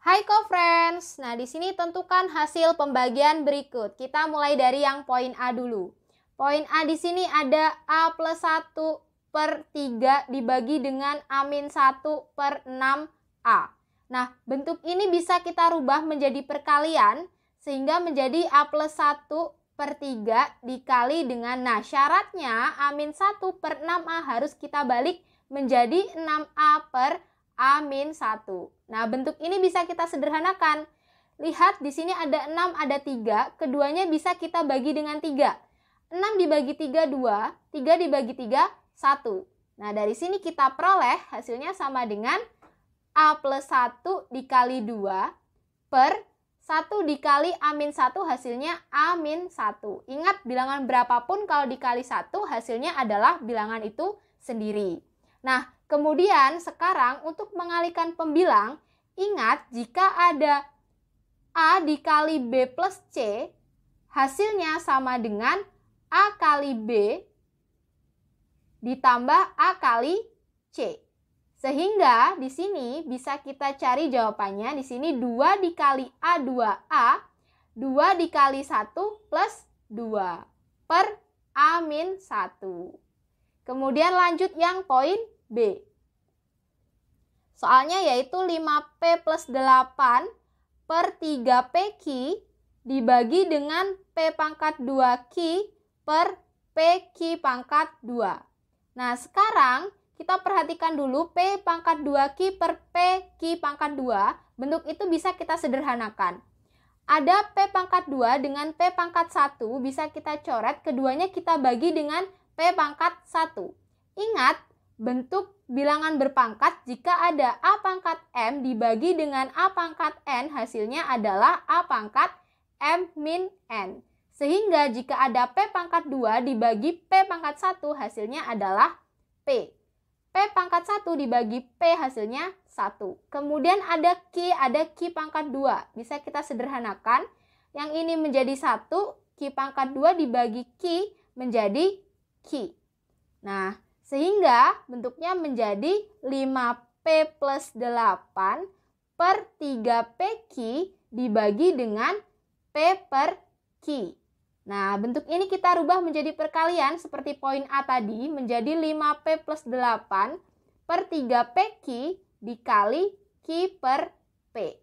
Hai co-friends. Nah, di sini tentukan hasil pembagian berikut. Kita mulai dari yang poin A dulu. Poin A di sini ada A plus 1 per 3 dibagi dengan A min 1 per 6A. Nah, bentuk ini bisa kita rubah menjadi perkalian sehingga menjadi A plus 1 per 3 dikali dengan nah syaratnya A min 1 per 6A harus kita balik menjadi 6A per 3. A 1. Nah, bentuk ini bisa kita sederhanakan. Lihat di sini ada 6, ada 3. Keduanya bisa kita bagi dengan 3. 6 dibagi 3, 2. 3 dibagi 3, 1. Nah, dari sini kita peroleh hasilnya sama dengan A plus 1 dikali 2 per 1 dikali A min 1 hasilnya A min 1. Ingat, bilangan berapapun kalau dikali 1 hasilnya adalah bilangan itu sendiri. Nah, Kemudian sekarang untuk mengalihkan pembilang, ingat jika ada A dikali B plus C, hasilnya sama dengan A kali B ditambah A kali C. Sehingga di sini bisa kita cari jawabannya. Di sini 2 dikali A 2A, 2 dikali 1 plus 2 per A min 1. Kemudian lanjut yang poin B. Soalnya yaitu 5P plus 8 per 3P Ki dibagi dengan P pangkat 2 Ki per P Ki pangkat 2. Nah, sekarang kita perhatikan dulu P pangkat 2 Ki per P Ki pangkat 2. Bentuk itu bisa kita sederhanakan. Ada P pangkat 2 dengan P pangkat 1 bisa kita coret, keduanya kita bagi dengan P pangkat 1. Ingat, bentuk bilangan berpangkat jika ada A pangkat M dibagi dengan A pangkat N hasilnya adalah A pangkat M min N. Sehingga jika ada P pangkat 2 dibagi P pangkat 1 hasilnya adalah P. P pangkat 1 dibagi P hasilnya 1. Kemudian ada Q, ada Q pangkat 2. Bisa kita sederhanakan. Yang ini menjadi 1, Q pangkat 2 dibagi Q menjadi Q. Nah, sehingga bentuknya menjadi 5P plus 8 per 3P key dibagi dengan P per ki. Nah, bentuk ini kita rubah menjadi perkalian seperti poin A tadi menjadi 5P plus 8 per 3P key dikali key per P.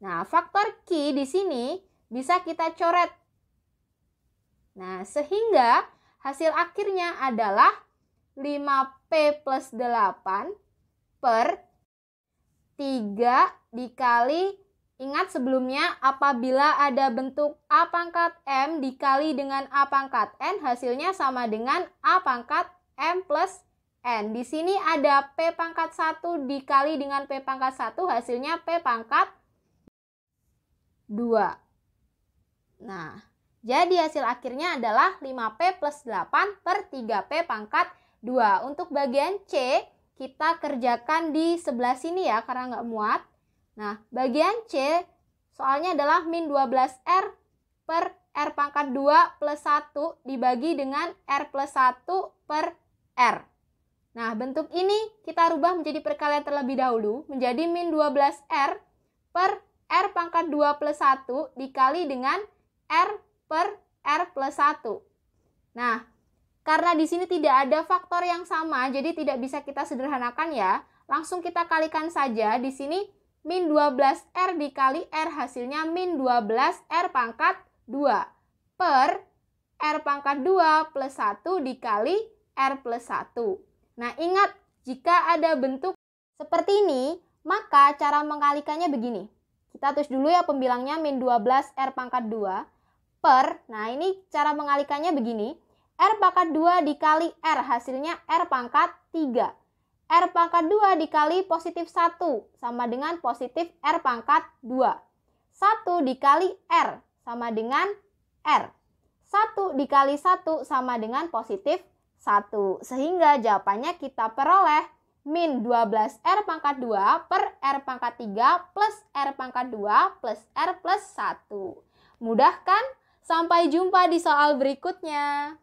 Nah, faktor key di sini bisa kita coret. Nah, sehingga hasil akhirnya adalah 5P plus 8 per 3 dikali Ingat sebelumnya apabila ada bentuk A pangkat M dikali dengan A pangkat N hasilnya sama dengan A pangkat M plus N. Di sini ada P pangkat 1 dikali dengan P pangkat 1 hasilnya P pangkat 2. Nah, jadi hasil akhirnya adalah 5P plus 8 per 3P pangkat 2. Untuk bagian C, kita kerjakan di sebelah sini ya, karena nggak muat. Nah, bagian C soalnya adalah min 12R per R pangkat 2 plus 1 dibagi dengan R plus 1 per R. Nah, bentuk ini kita rubah menjadi perkalian terlebih dahulu, menjadi min 12R per R pangkat 2 plus 1 dikali dengan R per R plus 1. Nah, karena di sini tidak ada faktor yang sama, jadi tidak bisa kita sederhanakan ya. Langsung kita kalikan saja di sini min 12R dikali R hasilnya min 12R pangkat 2 per R pangkat 2 plus 1 dikali R plus 1. Nah ingat, jika ada bentuk seperti ini, maka cara mengalikannya begini. Kita tulis dulu ya pembilangnya min 12 R pangkat 2 per, nah ini cara mengalikannya begini. R pangkat 2 dikali R, hasilnya R pangkat 3. R pangkat 2 dikali positif 1 sama dengan positif R pangkat 2. 1 dikali R sama dengan R. 1 dikali 1 sama dengan positif 1. Sehingga jawabannya kita peroleh min 12R pangkat 2 per R pangkat 3 plus R pangkat 2 plus R plus 1. Mudah kan? Sampai jumpa di soal berikutnya.